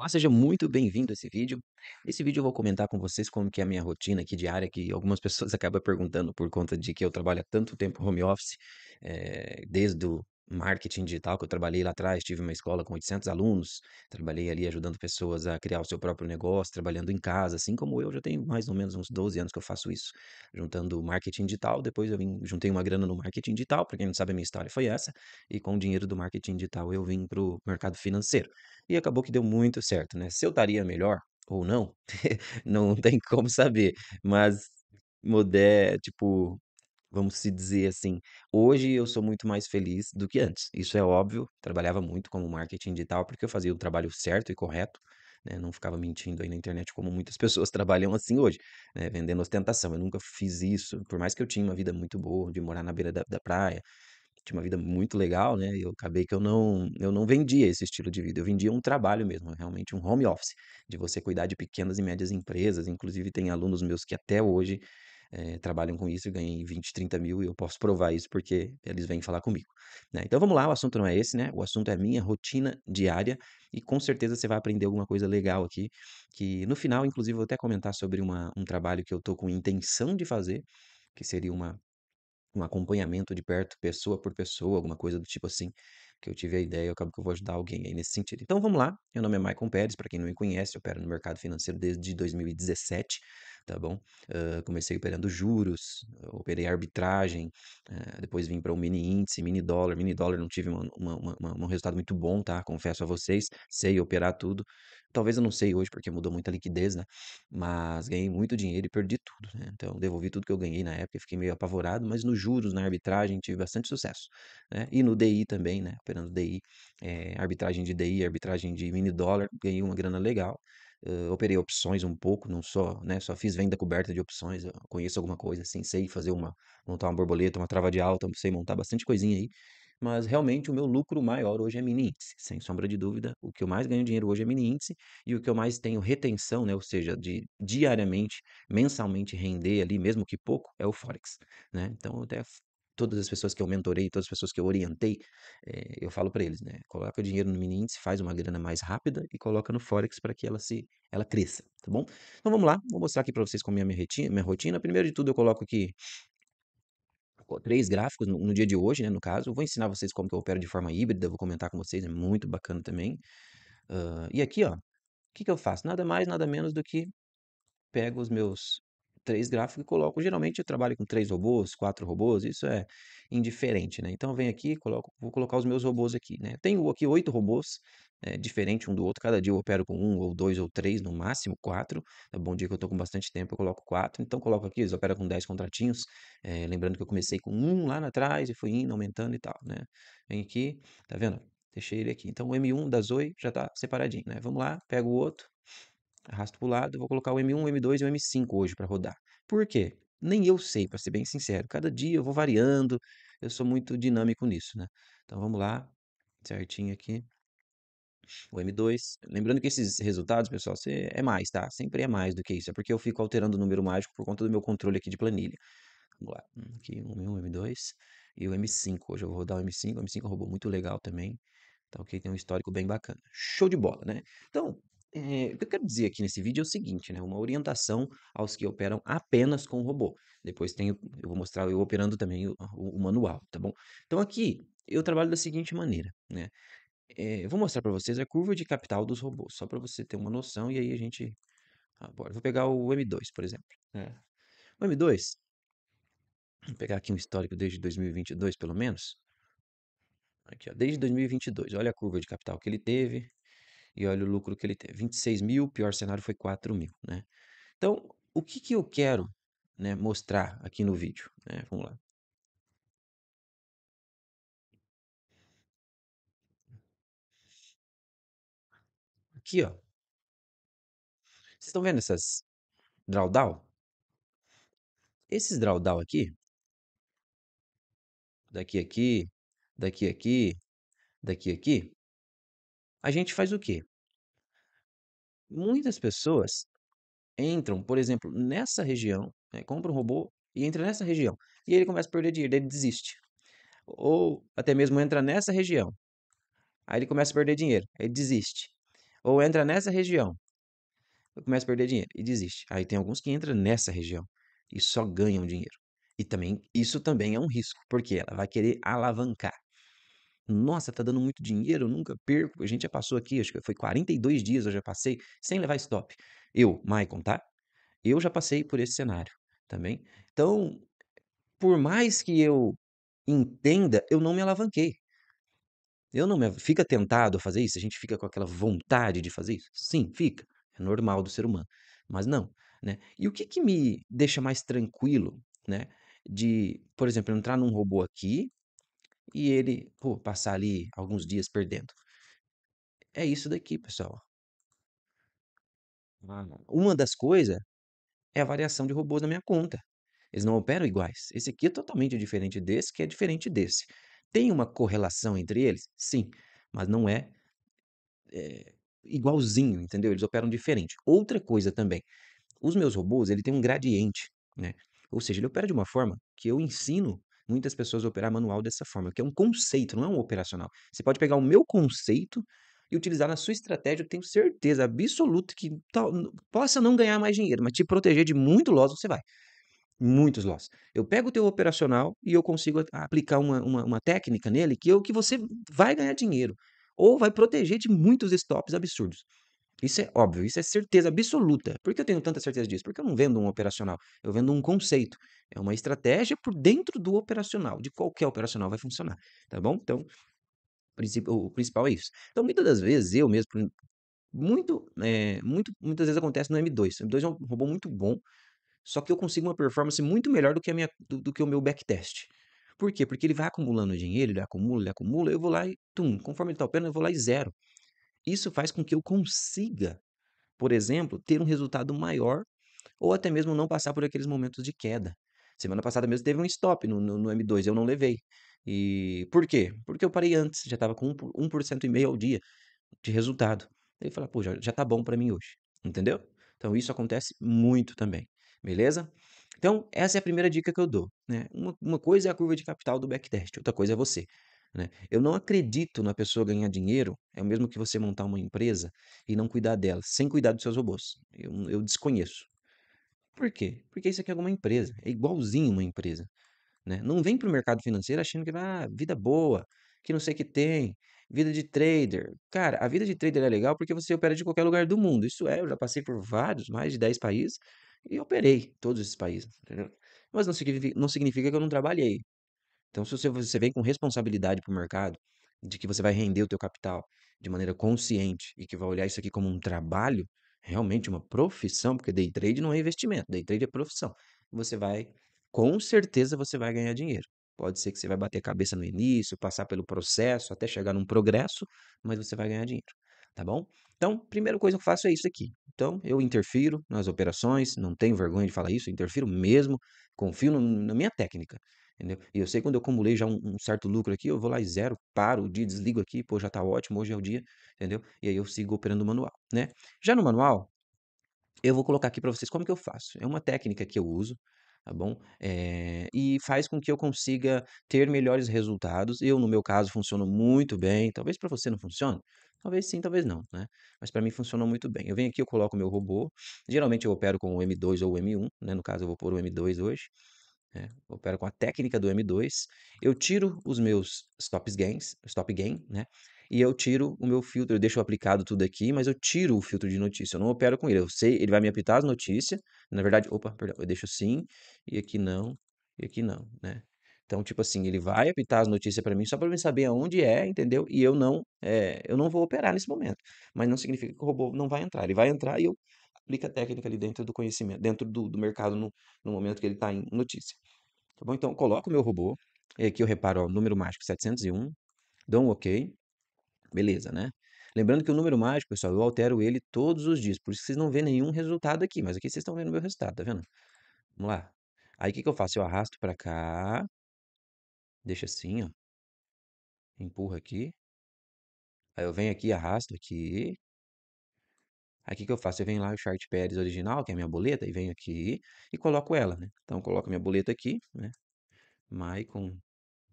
Olá, seja muito bem-vindo a esse vídeo. Nesse vídeo eu vou comentar com vocês como que é a minha rotina aqui diária, que algumas pessoas acabam perguntando por conta de que eu trabalho há tanto tempo home office, é, desde o marketing digital que eu trabalhei lá atrás, tive uma escola com 800 alunos, trabalhei ali ajudando pessoas a criar o seu próprio negócio, trabalhando em casa, assim como eu, já tenho mais ou menos uns 12 anos que eu faço isso, juntando marketing digital, depois eu vim, juntei uma grana no marketing digital, para quem não sabe a minha história foi essa, e com o dinheiro do marketing digital eu vim para o mercado financeiro. E acabou que deu muito certo, né? Se eu estaria melhor ou não, não tem como saber. Mas modé, tipo, vamos se dizer assim, hoje eu sou muito mais feliz do que antes. Isso é óbvio. Trabalhava muito como marketing digital porque eu fazia o trabalho certo e correto. né? Não ficava mentindo aí na internet como muitas pessoas trabalham assim hoje, né? vendendo ostentação. Eu nunca fiz isso, por mais que eu tinha uma vida muito boa, de morar na beira da, da praia, tinha uma vida muito legal, né? Eu acabei que eu não, eu não vendia esse estilo de vida, eu vendia um trabalho mesmo, realmente um home office, de você cuidar de pequenas e médias empresas. Inclusive, tem alunos meus que até hoje é, trabalham com isso e ganham 20, 30 mil, e eu posso provar isso porque eles vêm falar comigo. Né? Então vamos lá, o assunto não é esse, né? O assunto é minha rotina diária, e com certeza você vai aprender alguma coisa legal aqui. Que no final, inclusive, eu vou até comentar sobre uma, um trabalho que eu tô com intenção de fazer, que seria uma um acompanhamento de perto, pessoa por pessoa, alguma coisa do tipo assim, que eu tive a ideia, eu acabo que eu vou ajudar alguém aí nesse sentido. Então vamos lá, meu nome é Maicon Pérez, para quem não me conhece, eu opero no mercado financeiro desde 2017, tá bom? Uh, comecei operando juros, operei arbitragem, uh, depois vim para o um mini índice, mini dólar, mini dólar não tive uma, uma, uma, um resultado muito bom, tá? Confesso a vocês, sei operar tudo, Talvez eu não sei hoje porque mudou muita liquidez, né? Mas ganhei muito dinheiro e perdi tudo, né? Então devolvi tudo que eu ganhei na época, fiquei meio apavorado, mas nos juros, na arbitragem, tive bastante sucesso, né? E no DI também, né? Operando DI, é, eh, arbitragem de DI, arbitragem de mini dólar, ganhei uma grana legal. Uh, operei opções um pouco, não só, né? Só fiz venda coberta de opções, conheço alguma coisa assim, sei fazer uma, montar uma borboleta, uma trava de alta, sei montar bastante coisinha aí mas realmente o meu lucro maior hoje é mini índice, sem sombra de dúvida. O que eu mais ganho dinheiro hoje é mini índice e o que eu mais tenho retenção, né, ou seja, de diariamente, mensalmente render ali, mesmo que pouco, é o Forex. Né? Então, até todas as pessoas que eu mentorei, todas as pessoas que eu orientei, é, eu falo para eles, né? Coloca o dinheiro no mini índice, faz uma grana mais rápida e coloca no Forex para que ela se ela cresça, tá bom? Então vamos lá, vou mostrar aqui para vocês como é a minha Minha rotina. Primeiro de tudo, eu coloco aqui três gráficos no, no, dia de hoje, né, no caso. Eu vou ensinar vocês como que eu opero de forma híbrida, vou comentar com vocês, é muito bacana também. Uh, e aqui, ó, o que, que eu faço? Nada mais, nada menos do que pego os meus três gráficos e coloco. Geralmente eu trabalho com três robôs, quatro robôs, isso é indiferente, né? Então eu venho aqui, coloco, vou colocar os meus robôs aqui, né? Tenho aqui oito robôs, é, diferente um do outro. Cada dia eu opero com um, ou dois, ou três, no máximo quatro. É bom dia que eu estou com bastante tempo, eu coloco quatro. Então, coloco aqui, eles operam com dez contratinhos. É, lembrando que eu comecei com um lá atrás e fui indo, aumentando e tal, né? Vem aqui, tá vendo? Deixei ele aqui. Então, o M1 da Zoe já está separadinho, né? Vamos lá, pego o outro, Arrasto para o lado, vou colocar o M1, o M2 e o M5 hoje para rodar. Por quê? Nem eu sei, para ser bem sincero. Cada dia eu vou variando, eu sou muito dinâmico nisso, né? Então vamos lá, certinho aqui. O M2. Lembrando que esses resultados, pessoal, é mais, tá? Sempre é mais do que isso. É porque eu fico alterando o número mágico por conta do meu controle aqui de planilha. Vamos lá. Aqui, o M o M2 e o M5. Hoje eu vou rodar o M5. O M5 é um robô muito legal também. Então tá aqui Tem um histórico bem bacana. Show de bola, né? Então, é, o que eu quero dizer aqui nesse vídeo é o seguinte, né? Uma orientação aos que operam apenas com o robô. Depois tem, eu vou mostrar eu operando também o, o, o manual, tá bom? Então aqui eu trabalho da seguinte maneira, né? É, eu vou mostrar para vocês a curva de capital dos robôs, só para você ter uma noção e aí a gente aborda. Ah, vou pegar o M2, por exemplo. É. O M2, vou pegar aqui um histórico desde 2022, pelo menos. Aqui, ó, desde 2022, olha a curva de capital que ele teve, e olha o lucro que ele teve. 26 mil, pior cenário foi 4 mil, né? Então, o que, que eu quero né, mostrar aqui no vídeo? Né? Vamos lá. Aqui, ó. Vocês estão vendo essas drawdown? Esses drawdown aqui, daqui aqui, daqui aqui, daqui aqui, a gente faz o quê? Muitas pessoas entram, por exemplo, nessa região, né, compra um robô e entra nessa região. E ele começa a perder dinheiro, ele desiste. Ou até mesmo entra nessa região. Aí ele começa a perder dinheiro, ele desiste. Ou entra nessa região, começa a perder dinheiro e desiste. Aí tem alguns que entram nessa região e só ganham dinheiro. E também isso também é um risco, porque ela vai querer alavancar. Nossa, tá dando muito dinheiro, eu nunca perco. A gente já passou aqui, acho que foi 42 dias eu já passei sem levar stop. Eu, Maicon, tá? Eu já passei por esse cenário também. Tá então, por mais que eu entenda, eu não me alavanquei. Eu não me fica tentado a fazer isso, a gente fica com aquela vontade de fazer isso. Sim, fica, é normal do ser humano, mas não, né? E o que que me deixa mais tranquilo, né? De, por exemplo, entrar num robô aqui e ele pô, passar ali alguns dias perdendo. É isso daqui, pessoal. Ah, uma das coisas é a variação de robôs na minha conta. Eles não operam iguais. Esse aqui é totalmente diferente desse, que é diferente desse. Tem uma correlação entre eles? Sim, mas não é, é igualzinho, entendeu? Eles operam diferente. Outra coisa também, os meus robôs, ele tem um gradiente, né? Ou seja, ele opera de uma forma que eu ensino muitas pessoas operar manual dessa forma, que é um conceito, não é um operacional. Você pode pegar o meu conceito e utilizar na sua estratégia, eu tenho certeza absoluta que possa não ganhar mais dinheiro, mas te proteger de muito loss, você vai. Muitos loss. Eu pego o teu operacional e eu consigo aplicar uma, uma, uma técnica nele que, eu, é que você vai ganhar dinheiro ou vai proteger de muitos stops absurdos. Isso é óbvio, isso é certeza absoluta. Por que eu tenho tanta certeza disso? Porque eu não vendo um operacional, eu vendo um conceito. É uma estratégia por dentro do operacional, de qualquer operacional vai funcionar, tá bom? Então, o principal é isso. Então, muitas das vezes, eu mesmo, muito, é, muito, muitas vezes acontece no M2. O M2 é um robô muito bom, só que eu consigo uma performance muito melhor do que, a minha, do, do que o meu backtest. Por quê? Porque ele vai acumulando dinheiro, ele acumula, ele acumula, eu vou lá e, tum, conforme ele tá operando, eu vou lá e zero. Isso faz com que eu consiga, por exemplo, ter um resultado maior ou até mesmo não passar por aqueles momentos de queda. Semana passada mesmo teve um stop no, no, no M2, eu não levei. E por quê? Porque eu parei antes, já estava com 1% e meio ao dia de resultado. Ele fala, pô, já, já tá bom para mim hoje, entendeu? Então isso acontece muito também, beleza? Então essa é a primeira dica que eu dou, né? Uma, uma coisa é a curva de capital do backtest, outra coisa é você né? Eu não acredito na pessoa ganhar dinheiro, é o mesmo que você montar uma empresa e não cuidar dela, sem cuidar dos seus robôs. Eu, eu desconheço. Por quê? Porque isso aqui é alguma empresa, é igualzinho uma empresa. Né? Não vem para o mercado financeiro achando que ah, vida boa, que não sei o que tem, vida de trader. Cara, a vida de trader é legal porque você opera de qualquer lugar do mundo. Isso é, eu já passei por vários, mais de 10 países, e operei todos esses países, entendeu? Mas não significa, não significa que eu não trabalhei. Então, se você vem com responsabilidade para o mercado, de que você vai render o teu capital de maneira consciente e que vai olhar isso aqui como um trabalho, realmente uma profissão, porque day trade não é investimento, day trade é profissão. Você vai, com certeza você vai ganhar dinheiro. Pode ser que você vai bater a cabeça no início, passar pelo processo, até chegar num progresso, mas você vai ganhar dinheiro, tá bom? Então, primeira coisa que eu faço é isso aqui. Então, eu interfiro nas operações, não tenho vergonha de falar isso, interfiro mesmo, confio no, na minha técnica. Entendeu? E eu sei quando eu acumulei já um, um, certo lucro aqui, eu vou lá e zero, paro o dia, desligo aqui, pô, já tá ótimo, hoje é o dia, entendeu? E aí eu sigo operando o manual, né? Já no manual, eu vou colocar aqui para vocês como que eu faço. É uma técnica que eu uso, tá bom? É, e faz com que eu consiga ter melhores resultados. Eu, no meu caso, funciono muito bem. Talvez para você não funcione. Talvez sim, talvez não, né? Mas para mim funcionou muito bem. Eu venho aqui, eu coloco o meu robô. Geralmente eu opero com o M2 ou o M1, né? No caso, eu vou pôr o M2 hoje né? opero com a técnica do M2, eu tiro os meus stops gains, stop gain, né? E eu tiro o meu filtro, eu deixo aplicado tudo aqui, mas eu tiro o filtro de notícia, eu não opero com ele. Eu sei, ele vai me apitar as notícias. Na verdade, opa, perdão, eu deixo sim, e aqui não, e aqui não, né? Então, tipo assim, ele vai apitar as notícias para mim só para eu saber aonde é, entendeu? E eu não, é, eu não vou operar nesse momento. Mas não significa que o robô não vai entrar. Ele vai entrar e eu aplica a técnica ali dentro do conhecimento, dentro do, do mercado no, no, momento que ele está em notícia. Tá bom? Então, coloco o meu robô, e aqui eu reparo o número mágico 701, dou um OK, beleza, né? Lembrando que o número mágico, pessoal, eu altero ele todos os dias, por isso vocês não vê nenhum resultado aqui, mas aqui vocês estão vendo o meu resultado, tá vendo? Vamos lá. Aí o que, que eu faço? Eu arrasto para cá, deixa assim, ó, Empurra aqui, aí eu venho aqui, arrasto aqui, Aqui que eu faço? Eu venho lá o chart Pérez original, que é a minha boleta, e venho aqui e coloco ela, né? Então, coloco minha boleta aqui, né? Maicon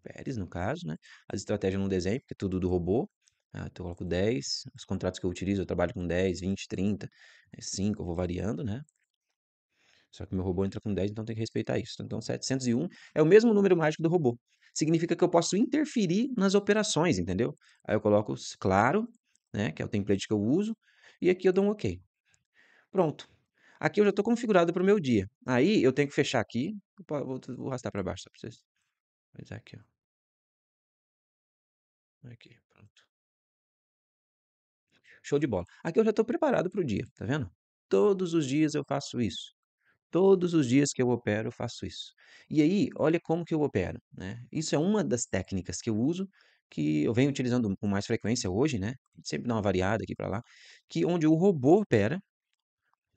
Pérez, no caso, né? As estratégias no desenho, porque é tudo do robô. Ah, então eu coloco 10, os contratos que eu utilizo, eu trabalho com 10, 20, 30, 5, eu vou variando, né? Só que meu robô entra com 10, então tem que respeitar isso. Então 701 então, é o mesmo número mágico do robô. Significa que eu posso interferir nas operações, entendeu? Aí eu coloco claro, né, que é o template que eu uso, e aqui eu dou um OK. Pronto. Aqui eu já estou configurado para o meu dia. Aí eu tenho que fechar aqui. Vou, arrastar para baixo só para vocês. Mas aqui, ó. Aqui, pronto. Show de bola. Aqui eu já estou preparado para o dia, tá vendo? Todos os dias eu faço isso. Todos os dias que eu opero, eu faço isso. E aí, olha como que eu opero. Né? Isso é uma das técnicas que eu uso que eu venho utilizando com mais frequência hoje, né? Sempre dá uma variada aqui para lá, que onde o robô opera,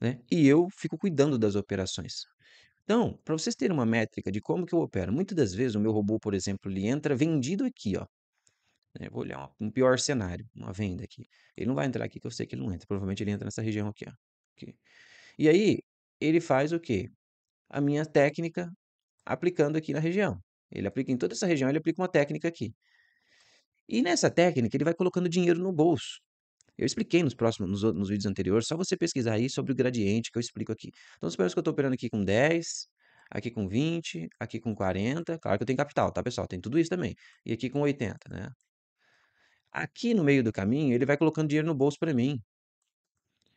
né? E eu fico cuidando das operações. Então, para vocês terem uma métrica de como que eu opero, muitas das vezes o meu robô, por exemplo, ele entra vendido aqui, ó. Eu né, vou olhar um pior cenário, uma venda aqui. Ele não vai entrar aqui, que eu sei que ele não entra. Provavelmente ele entra nessa região aqui, ó. Aqui. E aí, ele faz o quê? A minha técnica aplicando aqui na região. Ele aplica em toda essa região, ele aplica uma técnica aqui. E nessa técnica, ele vai colocando dinheiro no bolso. Eu expliquei nos próximos, nos, nos vídeos anteriores, só você pesquisar aí sobre o gradiente que eu explico aqui. Então, suponhamos que eu estou operando aqui com 10, aqui com 20, aqui com 40. Claro que eu tenho capital, tá, pessoal? Tem tudo isso também. E aqui com 80, né? Aqui no meio do caminho, ele vai colocando dinheiro no bolso para mim.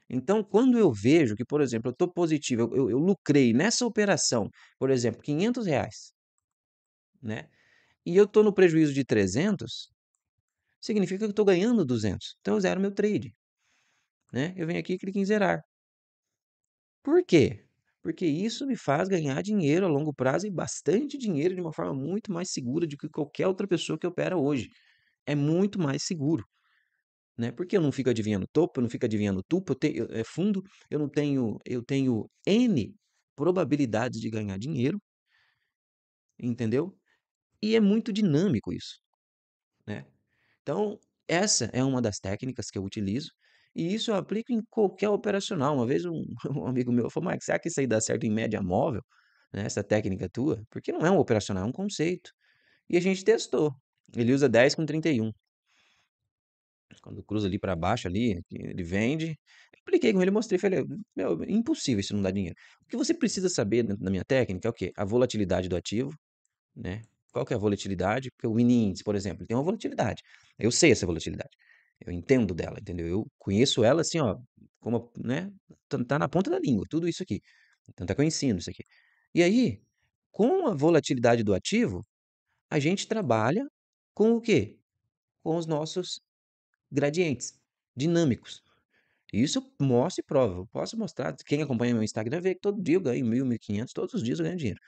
Então, quando eu vejo que, por exemplo, eu estou positivo, eu, eu, eu, lucrei nessa operação, por exemplo, 500 reais, né? E eu estou no prejuízo de 300, significa que eu estou ganhando 200. Então eu zero meu trade. Né? Eu venho aqui e clico em zerar. Por quê? Porque isso me faz ganhar dinheiro a longo prazo e bastante dinheiro de uma forma muito mais segura do que qualquer outra pessoa que opera hoje. É muito mais seguro. Né? Porque eu não fico adivinhando topo, eu não fico adivinhando tupo, eu tenho, é fundo, eu não tenho, eu tenho N probabilidades de ganhar dinheiro. Entendeu? E é muito dinâmico isso. Então, essa é uma das técnicas que eu utilizo e isso eu aplico em qualquer operacional. Uma vez um, um amigo meu falou, Marcos, será que isso aí dá certo em média móvel? Né? Essa técnica tua? Porque não é um operacional, é um conceito. E a gente testou. Ele usa 10 com 31. Quando cruza ali para baixo, ali, ele vende. Eu apliquei com ele, mostrei, falei, meu, impossível isso não dar dinheiro. O que você precisa saber na minha técnica é o quê? A volatilidade do ativo, né? Qual que é a volatilidade? Porque o mini índice, por exemplo, tem uma volatilidade. Eu sei essa volatilidade. Eu entendo dela, entendeu? Eu conheço ela assim, ó, como, né? Tá, tá na ponta da língua, tudo isso aqui. Então tá conhecendo isso aqui. E aí, com a volatilidade do ativo, a gente trabalha com o quê? Com os nossos gradientes dinâmicos. Isso mostra e prova. Eu posso mostrar. Quem acompanha meu Instagram vê que todo dia eu ganho mil, mil quinhentos, todos os dias eu ganho dinheiro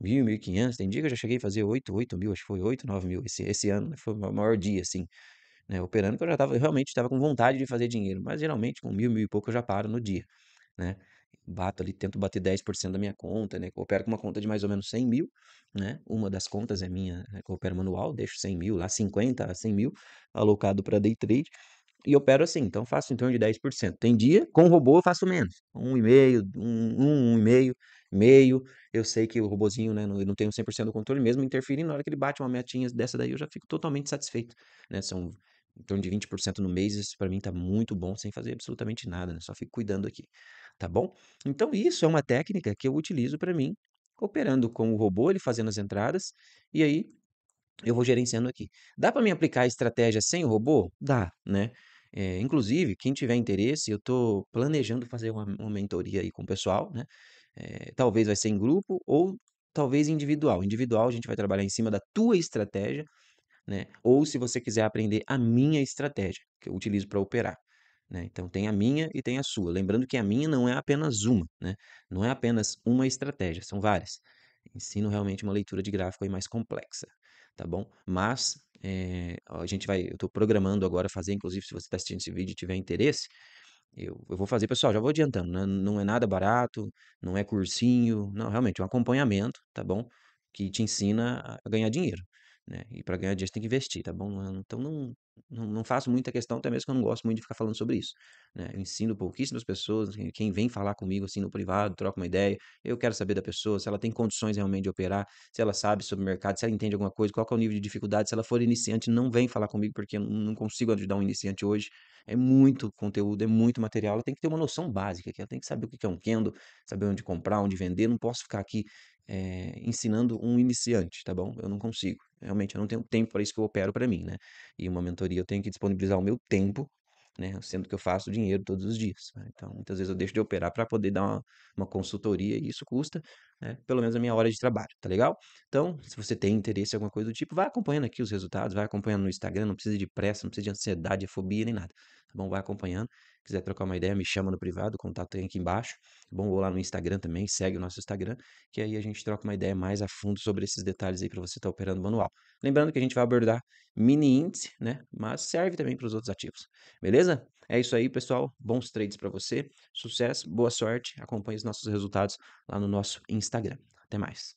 mil, mil e quinhentos. Tem dia que eu já cheguei a fazer oito, oito mil, acho que foi oito, nove mil esse, esse ano. Né, foi o maior dia, assim, né? Operando, que eu já tava, eu realmente estava com vontade de fazer dinheiro, mas geralmente com mil, mil e pouco eu já paro no dia, né? Bato ali, tento bater 10% da minha conta, né? Eu opero com uma conta de mais ou menos 100 mil, né? Uma das contas é minha, né? que eu opero manual, deixo 100 mil lá, 50 a 100 mil alocado para day trade e opero assim, então faço em torno de 10%. Tem dia, com o robô eu faço menos, 1,5, 1, 1,5, meio. Eu sei que o robozinho, né, não, não tem 100% do controle, mesmo interferindo, na hora que ele bate uma metinha dessa daí, eu já fico totalmente satisfeito, né, são em torno de 20% no mês, isso para mim tá muito bom, sem fazer absolutamente nada, né, só fico cuidando aqui, tá bom? Então isso é uma técnica que eu utilizo para mim, operando com o robô, ele fazendo as entradas, e aí eu vou gerenciando aqui. Dá para me aplicar a estratégia sem o robô? Dá, né? É, inclusive, quem tiver interesse, eu estou planejando fazer uma, uma, mentoria aí com o pessoal, né? É, talvez vai ser em grupo ou talvez individual. Individual a gente vai trabalhar em cima da tua estratégia, né? Ou se você quiser aprender a minha estratégia, que eu utilizo para operar. Né? Então tem a minha e tem a sua. Lembrando que a minha não é apenas uma, né? não é apenas uma estratégia, são várias ensino realmente uma leitura de gráfico aí mais complexa, tá bom? Mas é, a gente vai, eu estou programando agora fazer, inclusive se você está assistindo esse vídeo e tiver interesse, eu, eu vou fazer, pessoal, já vou adiantando, né? não é nada barato, não é cursinho, não, realmente é um acompanhamento, tá bom? Que te ensina a ganhar dinheiro. Né? E para ganhar dinheiro você tem que investir, tá bom? É, então não, não, não faço muita questão, até mesmo que eu não gosto muito de ficar falando sobre isso. Né? Eu ensino pouquíssimas pessoas, assim, quem vem falar comigo assim no privado, troca uma ideia, eu quero saber da pessoa, se ela tem condições realmente de operar, se ela sabe sobre o mercado, se ela entende alguma coisa, qual é o nível de dificuldade, se ela for iniciante, não vem falar comigo, porque eu não consigo ajudar um iniciante hoje. É muito conteúdo, é muito material, ela tem que ter uma noção básica, ela tem que saber o que é um Kendo, saber onde comprar, onde vender, não posso ficar aqui é, ensinando um iniciante, tá bom? Eu não consigo. Realmente, eu não tenho tempo para isso que eu opero para mim, né? E uma mentoria eu tenho que disponibilizar o meu tempo, né? Sendo que eu faço dinheiro todos os dias. Né? Então, muitas vezes eu deixo de operar para poder dar uma, uma consultoria e isso custa né, pelo menos a minha hora de trabalho, tá legal? Então, se você tem interesse em alguma coisa do tipo, vai acompanhando aqui os resultados, vai acompanhando no Instagram, não precisa de pressa, não precisa de ansiedade, de fobia, nem nada, tá bom? Vai acompanhando, quiser trocar uma ideia, me chama no privado, o contato tem aqui embaixo, tá bom? Ou lá no Instagram também, segue o nosso Instagram, que aí a gente troca uma ideia mais a fundo sobre esses detalhes aí para você estar tá operando manual. Lembrando que a gente vai abordar mini índice, né? Mas serve também para os outros ativos, beleza? É isso aí, pessoal. Bons trades para você. Sucesso, boa sorte. Acompanhe os nossos resultados lá no nosso Instagram. Até mais.